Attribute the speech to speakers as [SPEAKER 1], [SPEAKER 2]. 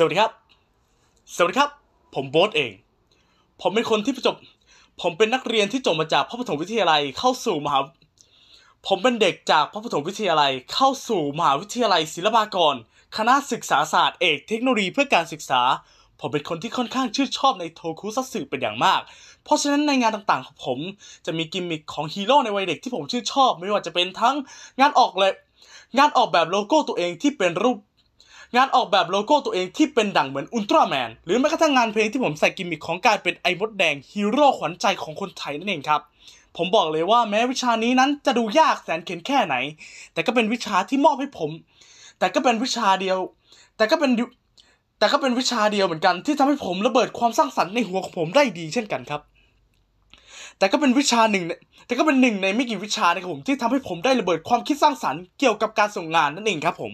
[SPEAKER 1] สวัสดีครับ สวัสดีครับ ผมโบ๊ทเอง ผมเป็นคนที่ประจบ ผมเป็นนักเรียนที่จบมาจากพระปฐมวิทยาลัยเข้าสู่มหา ผมเป็นเด็กจากพระปฐมวิทยาลัยเข้าสู่มหาวิทยาลัย ศิลปากร คณะศึกษาศาสตร์เอก เทคโนโลยีเพื่อการศึกษา ผมเป็นคนที่ค่อนข้างชื่นชอบในโทคุซัตสึเป็นอย่างมาก เพราะฉะนั้นในงานต่างๆของผมจะมีกิมมิคของฮีโร่ในวัยเด็กที่ผมชื่นชอบไม่ว่าจะเป็นทั้งงานออกเลย งานออกแบบโลโก้ตัวเองที่เป็นรูปงานออกแบบโลโก้ตัวเองที่เป็นดั่งเหมือนอุลตร้าแมน หรือแม้กระทั่งงานเพลงที่ผมใส่ กิมมิคของการเป็นไอ้มดแดงฮีโร่ขวัญใจของคนไทยนั่นเองครับ ผมบอกเลยว่าแม้วิชานี้นั้นจะดูยากแสนเข็นแค่ไหน แต่ก็เป็นวิชาที่มอบให้ผม แต่ก็เป็นวิชาเดียว แต่ก็เป็นแต่ก็เป็นวิชาเดียวเหมือนกัน ที่ทำให้ผมระเบิดความสร้างสรรค์ในหัวของผมได้ดีเช่นกันครับ แต่ก็เป็นวิชาหนึ่ง แต่ก็เป็นหนึ่งในไม่กี่วิชานะครับผม ที่ทำให้ผมได้ระเบิดความคิดสร้างสรรค์เกี่ยวกับการส่งงานนั่นเองครับผม